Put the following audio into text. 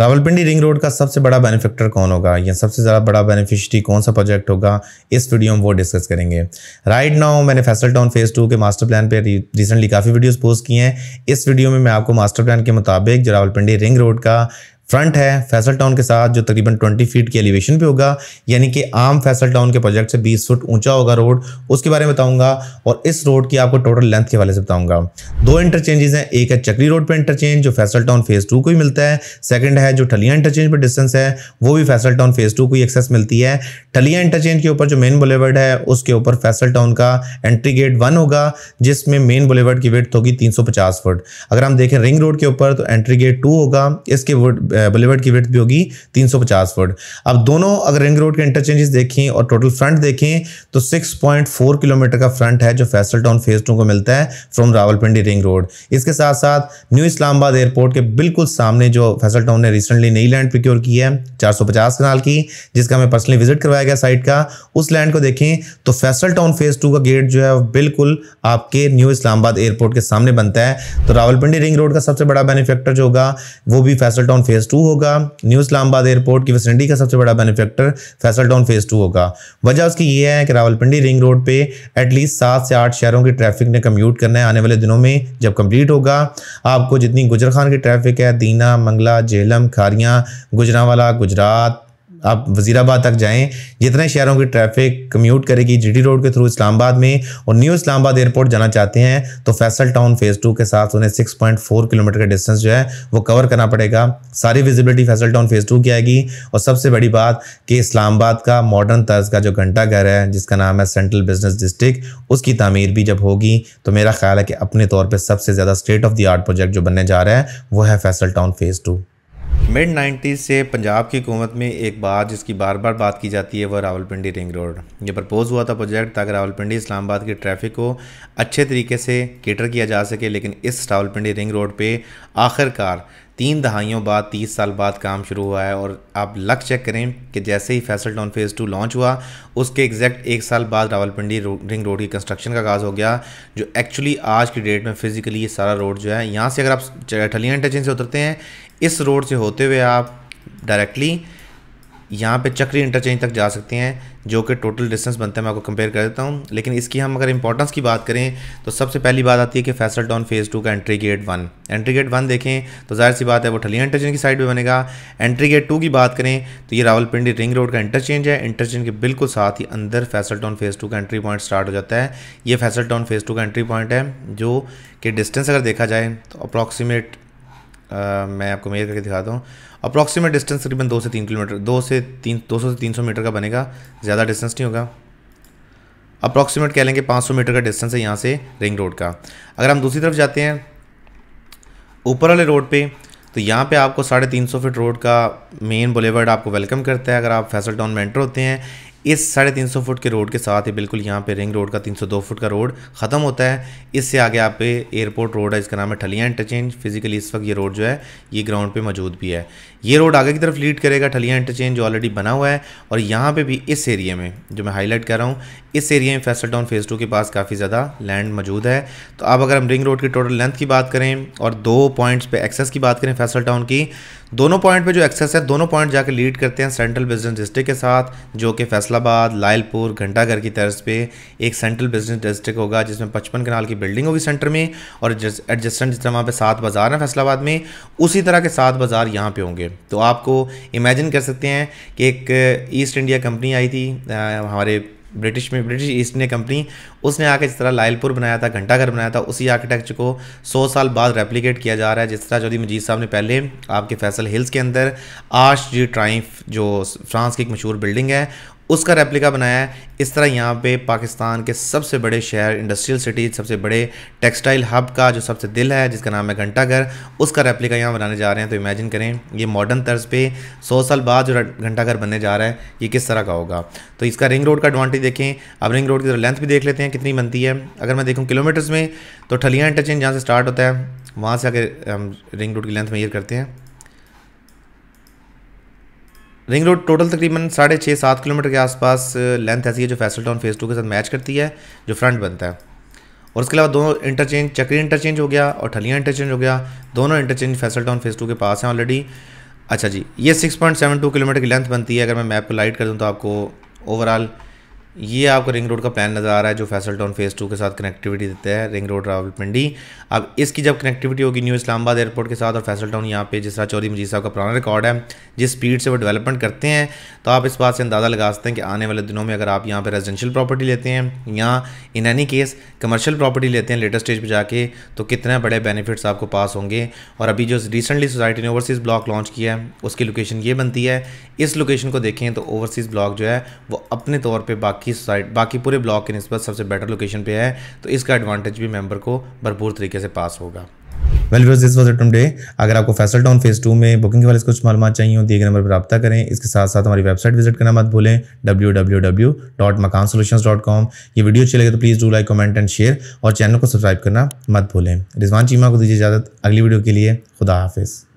Rawalpindi ring road का सबसे बड़ा बेनिफिक्टर कौन होगा या सबसे ज़्यादा बड़ा बेनिफिशरी कौन सा प्रोजेक्ट होगा इस वीडियो में वो डिस्कस करेंगे राइट नाउ मैंने फैसल टाउन फेज़ टू के मास्टर प्लान पे रिसेंटली काफ़ी वीडियोस पोस्ट किए हैं इस वीडियो में मैं आपको मास्टर प्लान के मुताबिक जो रावलपिंडी रिंग रोड का फ्रंट है फैसल टाउन के साथ जो तकरीबन 20 फीट की एलिवेशन पे होगा यानी कि आम फैसल टाउन के प्रोजेक्ट से 20 फुट ऊंचा होगा रोड उसके बारे में बताऊंगा और इस रोड की आपको टोटल लेंथ के वाले से बताऊंगा दो इंटरचेंजेस हैं एक है चक्री रोड पर इंटरचेंज जो फैसल टाउन फेज़ टू को ही मिलता है सेकेंड है जो ठलिया इंटरचेंज पर डिस्टेंस है वो भी फैसल टाउन फेज़ टू को ही एक्सेस मिलती है ठलिया इंटरचेंज के ऊपर जो मेन बुलेवर्ड है उसके ऊपर फैसल टाउन का एंट्री गेट वन होगा जिसमें मेन बुलेवर्ड की वेट होगी तीन फुट अगर हम देखें रिंग रोड के ऊपर तो एंट्री गेट टू होगा इसके बुलेवर्ड की विथ भी होगी 350 फुट अब दोनों अगर रिंग रोड के इंटरचेंजेस देखें और टोटल फ्रंट देखें तो 6.4 किलोमीटर का फ्रंट है जो फैसल टाउन फेज टू को मिलता है फ्रॉम रावलपिंडी रिंग रोड इसके साथ साथ न्यू इस्लामाबाद एयरपोर्ट के बिल्कुल सामने जो फैसल टाउन ने रिसेंटली नई लैंड प्रिक्योर की है 450 कनाल की जिसका हमें पर्सनली विजिट करवाया गया साइट का उस लैंड को देखें तो फैसल टाउन फेज टू का गेट जो है बिल्कुल आपके न्यू इस्लामाबाद एयरपोर्ट के सामने बनता है तो रावलपिंडी रिंग रोड का सबसे बड़ा बेनिफैक्टर जो होगा वो भी Faisal town phase phase two होगा न्यू इस्लामाबाद एयरपोर्ट की फैसिलिटी का सबसे बड़ा benefactor Faisal town phase two होगा वजह उसकी ये है कि रावलपिंडी रिंग रोड पे एटलीस्ट सात से आठ शहरों की ट्रैफिक ने कम्यूट करना है आने वाले दिनों में जब कंप्लीट होगा आपको जितनी गुजर खान की ट्रैफिक है दीना मंगला झेलम खारियाँ गुजरावाला गुजरात आप वजीराबाद तक जाएं जितने शहरों की ट्रैफिक कम्यूट करेगी जीटी रोड के थ्रू इस्लामाबाद में और न्यू इस्लामाबाद एयरपोर्ट जाना चाहते हैं तो फैसल टाउन फेज़ टू के साथ उन्हें 6.4 किलोमीटर का डिस्टेंस जो है वो कवर करना पड़ेगा सारी visibility Faisal town phase two की आएगी और सबसे बड़ी बात कि इस्लामाबाद का मॉडर्न तर्ज का जो घंटा घर है जिसका नाम है सेंट्रल बिजनेस डिस्ट्रिक्ट उसकी तमीर भी जब होगी तो मेरा ख्याल है कि अपने तौर पर सबसे ज़्यादा state of the art project जो बनने जा रहा है वो है Faisal town phase two mid nineties से पंजाब की हुकूमत में एक बात जिसकी बार बार बात की जाती है वह रावलपिंडी रिंग रोड ये प्रपोज़ हुआ था प्रोजेक्ट ताकि रावलपिंडी इस्लामाबाद की ट्रैफिक को अच्छे तरीके से केटर किया जा सके लेकिन इस रावलपिंडी रिंग रोड पे आखिरकार तीन दहाइयों बाद तीस साल बाद काम शुरू हुआ है और आप लक चेक करें कि जैसे ही Faisal town phase two launch हुआ उसके एग्जैक्ट एक साल बाद रावलपिंडी रिंग रोड की कंस्ट्रक्शन का आगाज़ हो गया जो एक्चुअली आज की डेट में फिज़िकली ये सारा रोड जो है यहाँ से अगर आप ठलिया टचिन से उतरते हैं इस रोड से होते हुए आप डायरेक्टली यहाँ पे चक्री इंटरचेंज तक जा सकते हैं जो कि टोटल डिस्टेंस बनता है मैं आपको कंपेयर कर देता हूँ लेकिन इसकी हम अगर इंपॉर्टेंस की बात करें तो सबसे पहली बात आती है कि फैसल टाउन फेज़ टू का entry gate one entry gate one देखें तो जाहिर सी बात है वो ठलिया इंटरचेंज की साइड पर बनेगा एंट्री गेट टू की बात करें तो ये रावलपिंडी रिंग रोड का इंटरचेंज है इंटरचेंज के बिल्कुल साथ ही अंदर फैसल टाउन फेज़ टू का एंट्री पॉइंट स्टार्ट हो जाता है ये फैसल टाउन फेज़ टू का एंट्री पॉइंट है जो कि डिस्टेंस अगर देखा जाए तो अप्रॉक्सीमेट मैं आपको मेयर करके दिखाता हूँ अप्रॉक्सीमेट डिस्टेंस तकरीबन दो से तीन किलोमीटर दो से तीन दो सौ से तीन सौ मीटर का बनेगा ज़्यादा डिस्टेंस नहीं होगा अप्रॉक्सीमेट कह लेंगे पाँच सौ मीटर का डिस्टेंस है यहाँ से रिंग रोड का अगर हम दूसरी तरफ जाते हैं ऊपर वाले रोड पर तो यहाँ पे आपको साढ़े तीन सौ फिट रोड का मेन बुलेवर्ड आपको वेलकम करता है अगर आप फैसल टाउन में एंटर होते हैं इस साढ़े तीन सौ फुट के रोड के साथ ही बिल्कुल यहाँ पे रिंग रोड का तीन सौ दो फुट का रोड ख़त्म होता है इससे आगे आप पे एयरपोर्ट रोड है इसका नाम है ठलिया इंटरचेंज फिजिकली इस वक्त ये रोड जो है ये ग्राउंड पे मौजूद भी है ये रोड आगे की तरफ लीड करेगा ठलिया इंटरचेंज जो ऑलरेडी बना हुआ है और यहाँ पर भी इस एरिए में जो मैं हाईलाइट कर रहा हूँ इस एरिए में फैसल टाउन फेज़ टू के पास काफ़ी ज़्यादा लैंड मौजूद है तो अब अगर हम रिंग रोड की टोटल लेंथ की बात करें और दो पॉइंट्स पर एक्सेस की बात करें फैसल टाउन की दोनों पॉइंट पे जो एक्सेस है दोनों पॉइंट जाके लीड करते हैं सेंट्रल बिजनेस डिस्ट्रिक्ट के साथ जो कि फैसलाबाद लायलपुर घंटाघर की तर्ज पे एक सेंट्रल बिजनेस डिस्ट्रिक्ट होगा जिसमें पचपन कनाल की बिल्डिंग होगी सेंटर में और एडजस्टेंट जिस तरह वहाँ पर सात बाज़ार हैं फैसलाबाद में उसी तरह के सात बाज़ार यहाँ पर होंगे तो आपको इमेजिन कर सकते हैं कि एक ईस्ट इंडिया कंपनी आई थी हमारे ब्रिटिश में ब्रिटिश ईस्ट इंडिया कंपनी उसने आके जिस तरह लायलपुर बनाया था घंटाघर बनाया था उसी आर्किटेक्चर को 100 साल बाद रेप्लिकेट किया जा रहा है जिस तरह चौधरी मजीद साहब ने पहले आपके फैसल हिल्स के अंदर आर्श जी ट्राइफ जो फ्रांस की एक मशहूर बिल्डिंग है उसका रेप्लिका बनाया है इस तरह यहाँ पे पाकिस्तान के सबसे बड़े शहर इंडस्ट्रियल सिटी सबसे बड़े टेक्सटाइल हब का जो सबसे दिल है जिसका नाम है घंटाघर उसका रेप्लिका यहाँ बनाने जा रहे हैं तो इमेजिन करें ये मॉडर्न तर्ज पे सौ साल बाद जो घंटाघर बनने जा रहा है ये किस तरह का होगा तो इसका रिंग रोड का एडवांटेज देखें अब रिंग रोड की लेंथ भी देख लेते हैं कितनी बनती है अगर मैं देखूँ किलोमीटर्स में तो ठलियाँ इंटरचेंज जहाँ से स्टार्ट होता है वहाँ से अगर हम रिंग रोड की लेंथ मेयर करते हैं रिंग रोड टोटल तकरीबन साढ़े छः सात किलोमीटर के आसपास लेंथ ऐसी है जो फैसल टाउन फेज़ टू के साथ मैच करती है जो फ्रंट बनता है और उसके अलावा दोनों इंटरचेंज चक्री इंटरचेंज हो गया और ठलिया इंटरचेंज हो गया दोनों interchange Faisal town phase two के पास हैं ऑलरेडी अच्छा जी ये सिक्स किलोमीटर की लेंथ बनती है अगर मैं मैप को लाइट कर दूँ तो आपको ओवरऑल ये आपको रिंग रोड का प्लान नज़र आ रहा है जो फैसल टाउन फेज़ टू के साथ कनेक्टिविटी देता है रिंग रोड रावलपिंडी अब इसकी जब कनेक्टिविटी होगी न्यू इस्लामाबाद एयरपोर्ट के साथ और फैसल टाउन यहाँ पे जिस तरह चौधरी मजीद साहब का पुराना रिकॉर्ड है जिस स्पीड से वो डेवलपमेंट करते हैं तो आप इस बात से अंदाज़ा लगा सकते हैं कि आने वाले दिनों में अगर आप यहाँ पर रेजिडेंशियल प्रॉपर्टी लेते हैं या in any case commercial property लेते हैं लेटेस्ट स्टेज पर जाके तो कितने बड़े बेनिफिट्स आपको पास होंगे और अभी जो रिसेंटली सोसाइटी ने ओवरसीज़ ब्लॉक लॉन्च किया है उसकी लोकेशन ये बनती है इस लोकेशन को देखें तो ओवरसीज़ ब्लॉक जो है वो अपने तौर पर बाकी बाकी साइड बाकी पूरे ब्लॉक के नस्बत सबसे बेटर लोकेशन पे है तो इसका एडवांटेज भी मेंबर को भरपूर तरीके से पास होगा well viewers this was it today अगर आपको फैसल टाउन फेज टू में बुकिंग के वाले कुछ मालूम चाहिए हो दिए गए नंबर पर रब्ता करें इसके साथ साथ हमारी वेबसाइट विजिट करना मत भूलें W W W dot Makaan solution dot com ये वीडियो अच्छी लगे तो please do like comment and share और चैनल को सब्सक्राइब करना मत भूलें रिजवान चीमा को दीजिए इजाज़त अगली वीडियो के लिए खुदा हाफिज़